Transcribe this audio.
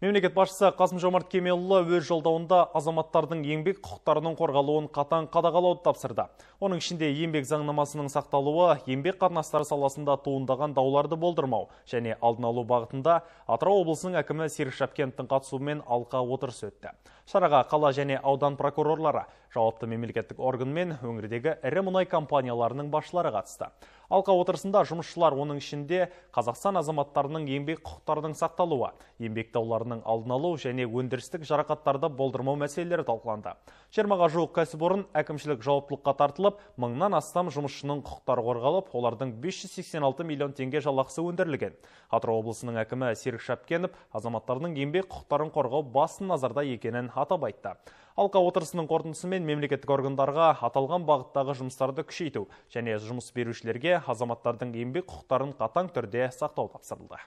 мемлекет басшысы қасым жомарт кемелұлы өз жолдауында азаматтардың еңбек құқықтарының қорғалуын қатаң қадағалауды тапсырды оның ішінде еңбек заңнамасының сақталуы еңбек қатынастары саласында туындаған дауларды болдырмау және алдын алу бағытында атырау облысының әкімі серік шапкеновтің қатысуымен алқа отырысы өтті шараға қала және аудан прокурорлары жауапты мемлекеттік орган мен өңірдегі ірі мұнай компанияларының басшылары қатысты Алқа отырысында жұмысшылар оның ішінде Қазақстан азаматтарының еңбек құқықтарының сақталуы, еңбек дауларының алдын алу және өндірістік жарақаттарды болдырмау мәселелері талқыланды. Жиырмаға жуық кәсіпорын әкімшілік жауаптылыққа тартылып, мыңнан астам жұмысшының құқықтары қорғалып, олардың 586 миллион теңге жалақысы өндірілген. Атырау облысының әкімі Серік Шапкенов азаматтардың еңбек құқықтарын қорғау басты назарда екенін атап айтты алқа отырысының қорытындысымен мемлекеттік органдарға аталған бағыттағы жұмыстарды күшейту және жұмыс берушілерге азаматтардың еңбек құқықтарын қатаң түрде сақтау тапсырылды